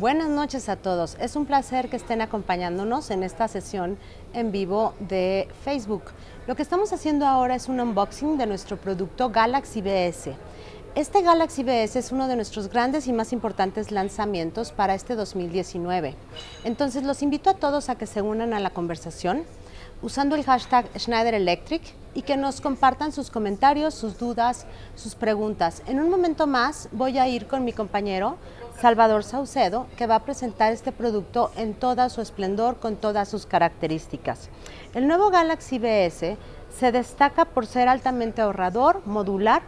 Buenas noches a todos. Es un placer que estén acompañándonos en esta sesión en vivo de Facebook. Lo que estamos haciendo ahora es un unboxing de nuestro producto Galaxy BS. Este Galaxy BS es uno de nuestros grandes y más importantes lanzamientos para este 2019. Entonces los invito a todos a que se unan a la conversación usando el hashtag Schneider Electric y que nos compartan sus comentarios, sus dudas, sus preguntas. En un momento más voy a ir con mi compañero Salvador Saucedo, que va a presentar este producto en toda su esplendor, con todas sus características. El nuevo Galaxy BS se destaca por ser altamente ahorrador, modular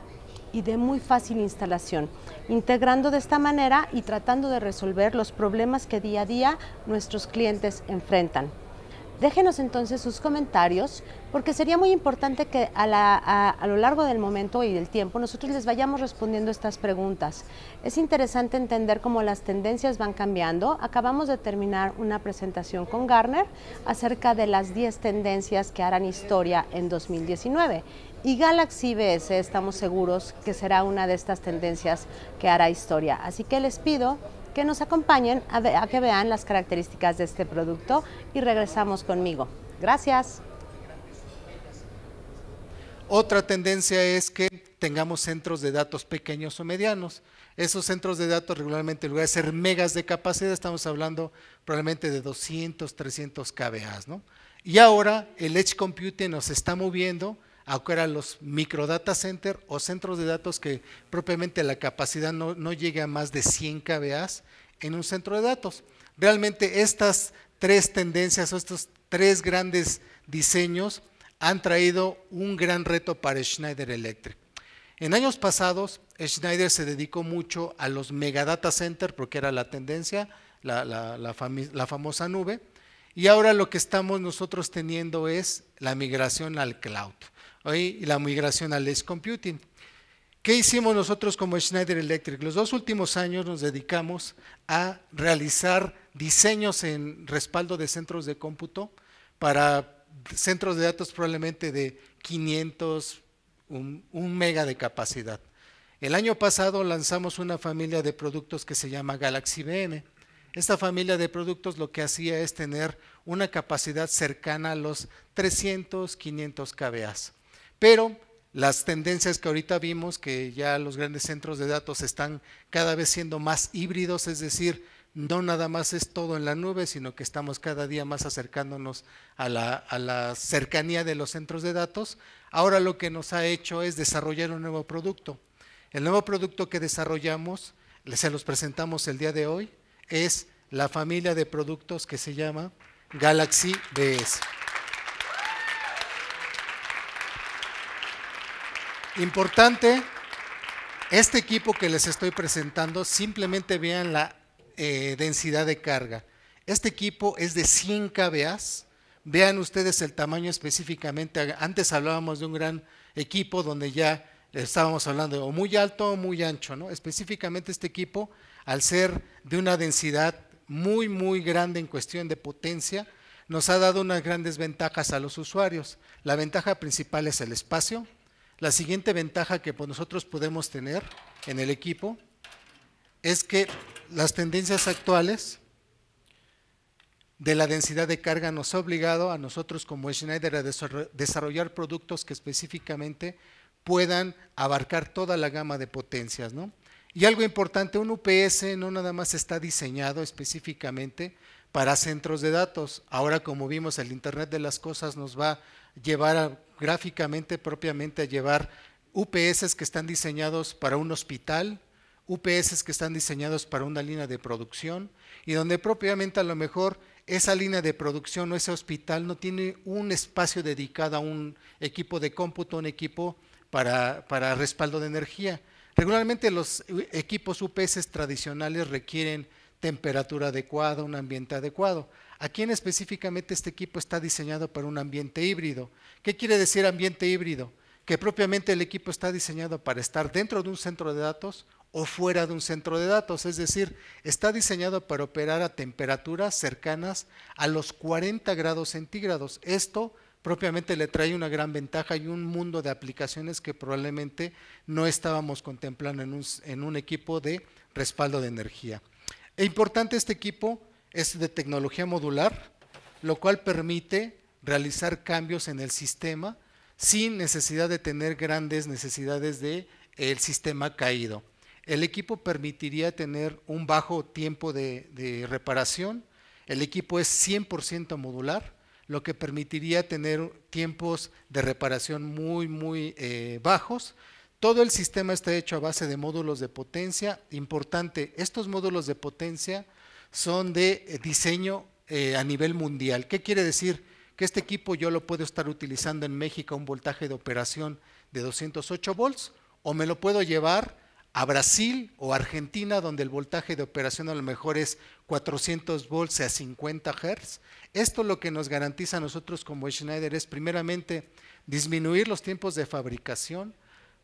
y de muy fácil instalación, integrando de esta manera y tratando de resolver los problemas que día a día nuestros clientes enfrentan. Déjenos entonces sus comentarios porque sería muy importante que a, lo largo del momento y del tiempo nosotros les vayamos respondiendo estas preguntas. Es interesante entender cómo las tendencias van cambiando. Acabamos de terminar una presentación con Garner acerca de las 10 tendencias que harán historia en 2019 y Galaxy BS estamos seguros que será una de estas tendencias que hará historia. Así que les pido que nos acompañen a, que vean las características de este producto y regresamos conmigo. Gracias. Otra tendencia es que tengamos centros de datos pequeños o medianos. Esos centros de datos regularmente, en lugar de ser megas de capacidad, estamos hablando probablemente de 200, 300 KBAs. Y ahora el Edge Computing nos está moviendo que eran los data centers o centros de datos que propiamente la capacidad no, no llega a más de 100 KBAs en un centro de datos. Realmente estas tres tendencias o estos tres grandes diseños han traído un gran reto para Schneider Electric. En años pasados, Schneider se dedicó mucho a los megadata centers porque era la tendencia, la, la, la famosa nube, y ahora lo que estamos nosotros teniendo es la migración al cloud y la migración al edge computing. ¿Qué hicimos nosotros como Schneider Electric? Los dos últimos años nos dedicamos a realizar diseños en respaldo de centros de cómputo para centros de datos probablemente de 500, un, mega de capacidad. El año pasado lanzamos una familia de productos que se llama Galaxy VM. Esta familia de productos lo que hacía es tener una capacidad cercana a los 300, 500 kBAs. Pero las tendencias que ahorita vimos, que ya los grandes centros de datos están cada vez siendo más híbridos, es decir, no nada más es todo en la nube, sino que estamos cada día más acercándonos a la, a la, cercanía de los centros de datos. Ahora lo que nos ha hecho es desarrollar un nuevo producto. El nuevo producto que desarrollamos, se los presentamos el día de hoy, es la familia de productos que se llama Galaxy BS. Importante, este equipo que les estoy presentando, simplemente vean la eh, densidad de carga. Este equipo es de 100 kBAs. Vean ustedes el tamaño específicamente. Antes hablábamos de un gran equipo donde ya estábamos hablando de o muy alto o muy ancho. ¿no? Específicamente este equipo al ser de una densidad muy, muy grande en cuestión de potencia, nos ha dado unas grandes ventajas a los usuarios. La ventaja principal es el espacio. La siguiente ventaja que pues, nosotros podemos tener en el equipo es que las tendencias actuales de la densidad de carga nos ha obligado a nosotros como Schneider a desarrollar productos que específicamente puedan abarcar toda la gama de potencias. ¿no? Y algo importante, un UPS no nada más está diseñado específicamente para centros de datos. Ahora, como vimos, el Internet de las Cosas nos va a llevar gráficamente, propiamente, a llevar UPS que están diseñados para un hospital, UPS que están diseñados para una línea de producción y donde propiamente a lo mejor esa línea de producción o ese hospital no tiene un espacio dedicado a un equipo de cómputo, un equipo para respaldo de energía. Regularmente los equipos UPS tradicionales requieren temperatura adecuada, un ambiente adecuado. Aquí en específicamente este equipo está diseñado para un ambiente híbrido. ¿Qué quiere decir ambiente híbrido? Que propiamente el equipo está diseñado para estar dentro de un centro de datos o fuera de un centro de datos, es decir, está diseñado para operar a temperaturas cercanas a los 40 grados centígrados. Esto propiamente le trae una gran ventaja y un mundo de aplicaciones que probablemente no estábamos contemplando en un, equipo de respaldo de energía. E importante este equipo es de tecnología modular, lo cual permite realizar cambios en el sistema sin necesidad de tener grandes necesidades de el sistema caído. El equipo permitiría tener un bajo tiempo de reparación, el equipo es 100% modular, lo que permitiría tener tiempos de reparación muy, muy eh, bajos. Todo el sistema está hecho a base de módulos de potencia. Importante, estos módulos de potencia son de eh, diseño eh, a nivel mundial. ¿Qué quiere decir? Que este equipo yo lo puedo estar utilizando en México a un voltaje de operación de 208 volts o me lo puedo llevar a Brasil o Argentina, donde el voltaje de operación a lo mejor es 400 volts a 50 Hz. Esto lo que nos garantiza a nosotros como Schneider es primeramente disminuir los tiempos de fabricación.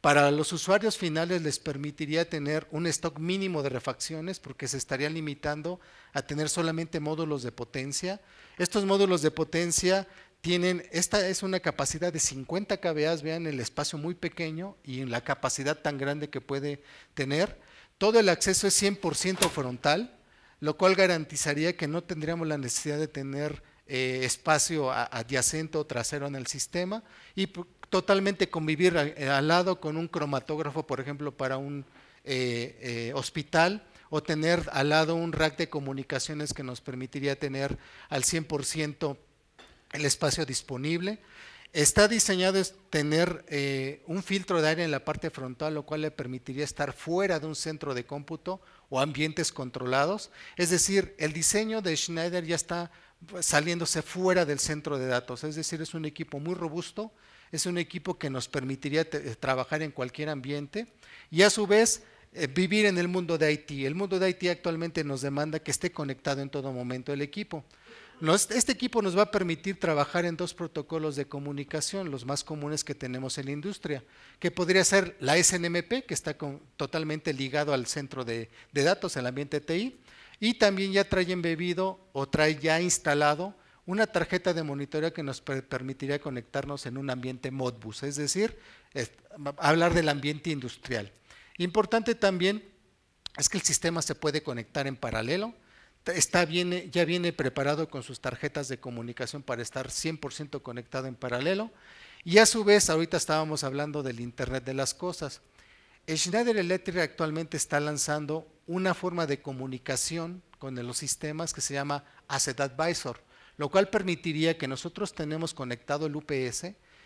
Para los usuarios finales les permitiría tener un stock mínimo de refacciones porque se estaría limitando a tener solamente módulos de potencia. Estos módulos de potencia tienen, esta es una capacidad de 50 kBAs, vean el espacio muy pequeño y en la capacidad tan grande que puede tener. Todo el acceso es 100% frontal, lo cual garantizaría que no tendríamos la necesidad de tener eh, espacio adyacente o trasero en el sistema y totalmente convivir eh, al lado con un cromatógrafo, por ejemplo, para un eh, hospital o tener al lado un rack de comunicaciones que nos permitiría tener al 100% el espacio disponible. Está diseñado a tener eh, un filtro de aire en la parte frontal, lo cual le permitiría estar fuera de un centro de cómputo o ambientes controlados. Es decir, el diseño de Schneider ya está saliéndose fuera del centro de datos. Es decir, es un equipo muy robusto, es un equipo que nos permitiría eh, trabajar en cualquier ambiente y a su vez eh, vivir en el mundo de IT. El mundo de IT actualmente nos demanda que esté conectado en todo momento el equipo este equipo nos va a permitir trabajar en dos protocolos de comunicación, los más comunes que tenemos en la industria, que podría ser la SNMP, que está totalmente ligado al centro de, datos, el ambiente TI, y también ya trae embebido o trae ya instalado una tarjeta de monitoreo que nos permitiría conectarnos en un ambiente Modbus, es decir, hablar del ambiente industrial. Importante también es que el sistema se puede conectar en paralelo, está ya viene preparado con sus tarjetas de comunicación para estar 100% conectado en paralelo. Y a su vez, ahorita estábamos hablando del Internet de las Cosas. Schneider Electric actualmente está lanzando una forma de comunicación con los sistemas que se llama Asset Advisor, lo cual permitiría que nosotros tenemos conectado el UPS,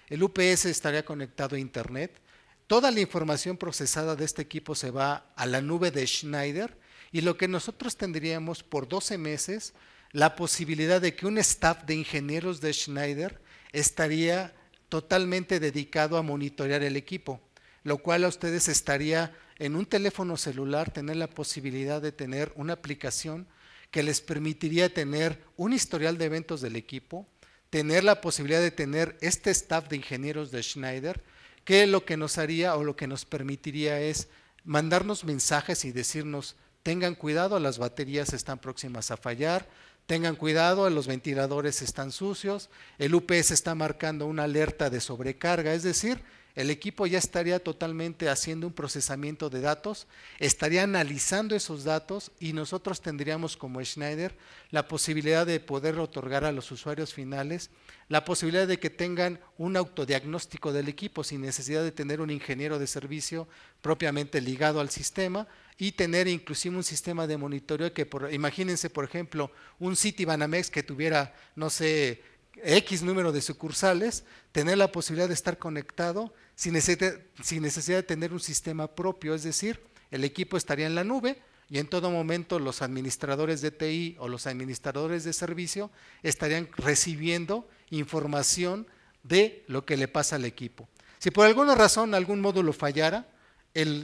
el UPS estaría conectado a Internet, toda la información procesada de este equipo se va a la nube de Schneider y lo que nosotros tendríamos por 12 meses la posibilidad de que un staff de ingenieros de Schneider estaría totalmente dedicado a monitorear el equipo, lo cual a ustedes estaría en un teléfono celular tener la posibilidad de tener una aplicación que les permitiría tener un historial de eventos del equipo, tener la posibilidad de tener este staff de ingenieros de Schneider, que lo que nos haría o lo que nos permitiría es mandarnos mensajes y decirnos, Tengan cuidado, las baterías están próximas a fallar. Tengan cuidado, los ventiladores están sucios. El UPS está marcando una alerta de sobrecarga, es decir, el equipo ya estaría totalmente haciendo un procesamiento de datos, estaría analizando esos datos y nosotros tendríamos como Schneider la posibilidad de poder otorgar a los usuarios finales la posibilidad de que tengan un autodiagnóstico del equipo sin necesidad de tener un ingeniero de servicio propiamente ligado al sistema, y tener inclusive un sistema de monitoreo que, por, imagínense, por ejemplo, un City Banamex que tuviera, no sé, X número de sucursales, tener la posibilidad de estar conectado sin sin necesidad de tener un sistema propio, es decir, el equipo estaría en la nube, y en todo momento los administradores de TI o los administradores de servicio estarían recibiendo información de lo que le pasa al equipo. Si por alguna razón algún módulo fallara,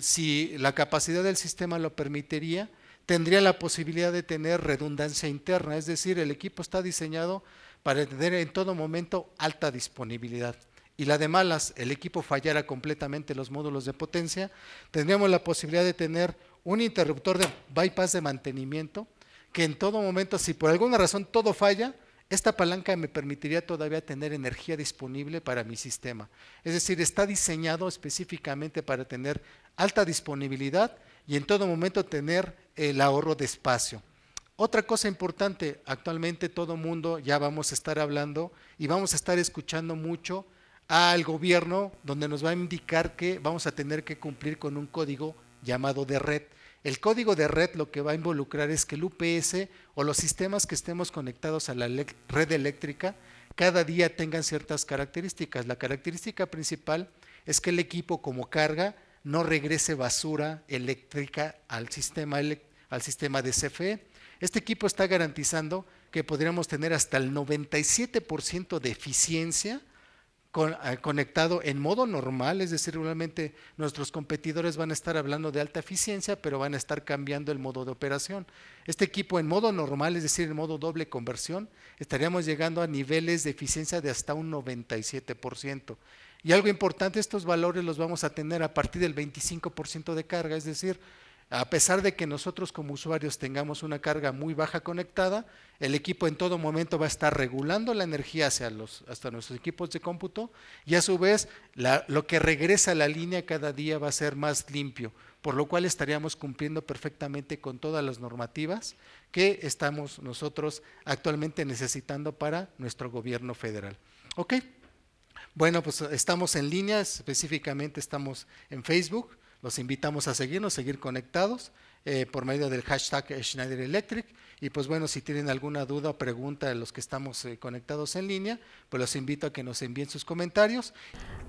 si la capacidad del sistema lo permitiría, tendría la posibilidad de tener redundancia interna, es decir, el equipo está diseñado para tener en todo momento alta disponibilidad. Y la de malas, el equipo fallara completamente los módulos de potencia, tendríamos la posibilidad de tener un interruptor de bypass de mantenimiento que en todo momento, si por alguna razón todo falla, esta palanca me permitiría todavía tener energía disponible para mi sistema. Es decir, está diseñado específicamente para tener alta disponibilidad y en todo momento tener el ahorro de espacio. Otra cosa importante, actualmente todo mundo ya vamos a estar hablando y vamos a estar escuchando mucho al gobierno donde nos va a indicar que vamos a tener que cumplir con un código llamado de red. El código de red lo que va a involucrar es que el UPS o los sistemas que estemos conectados a la red eléctrica cada día tengan ciertas características. La característica principal es que el equipo como carga no regrese basura eléctrica al sistema, al sistema de CFE. Este equipo está garantizando que podríamos tener hasta el 97% de eficiencia Ah, conectado en modo normal, es decir, realmente nuestros competidores van a estar hablando de alta eficiencia, pero van a estar cambiando el modo de operación. Este equipo en modo normal, es decir, en modo doble conversión, estaríamos llegando a niveles de eficiencia de hasta un 97%. Y algo importante, estos valores los vamos a tener a partir del 25% de carga, es decir, a pesar de que nosotros como usuarios tengamos una carga muy baja conectada, el equipo en todo momento va a estar regulando la energía hacia, hasta nuestros equipos de cómputo y a su vez lo que regresa a la línea cada día va a ser más limpio, por lo cual estaríamos cumpliendo perfectamente con todas las normativas que estamos nosotros actualmente necesitando para nuestro gobierno federal. ¿Ok? Bueno, pues estamos en línea, específicamente estamos en Facebook. Los invitamos a seguirnos, seguir conectados. Eh, por medio del hashtag Schneider Electric. Y pues bueno, si tienen alguna duda o pregunta de los que estamos eh, conectados en línea, pues los invito a que nos envíen sus comentarios.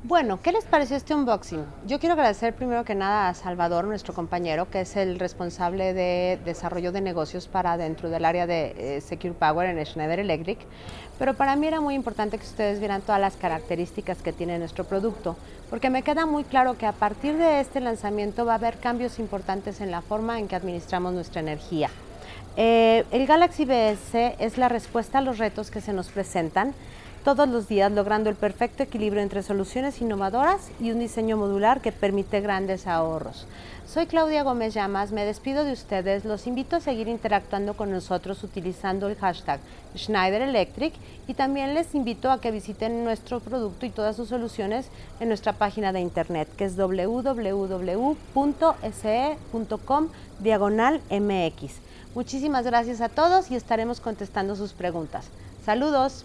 Bueno, ¿qué les pareció este unboxing? Yo quiero agradecer primero que nada a Salvador, nuestro compañero, que es el responsable de desarrollo de negocios para dentro del área de eh, Secure Power en Schneider Electric. Pero para mí era muy importante que ustedes vieran todas las características que tiene nuestro producto, porque me queda muy claro que a partir de este lanzamiento va a haber cambios importantes en la forma en que administramos nuestra energía. Eh, el Galaxy BS es la respuesta a los retos que se nos presentan todos los días logrando el perfecto equilibrio entre soluciones innovadoras y un diseño modular que permite grandes ahorros. Soy Claudia Gómez Llamas, me despido de ustedes, los invito a seguir interactuando con nosotros utilizando el hashtag Schneider Electric y también les invito a que visiten nuestro producto y todas sus soluciones en nuestra página de internet que es www.se.com diagonal mx. Muchísimas gracias a todos y estaremos contestando sus preguntas. Saludos.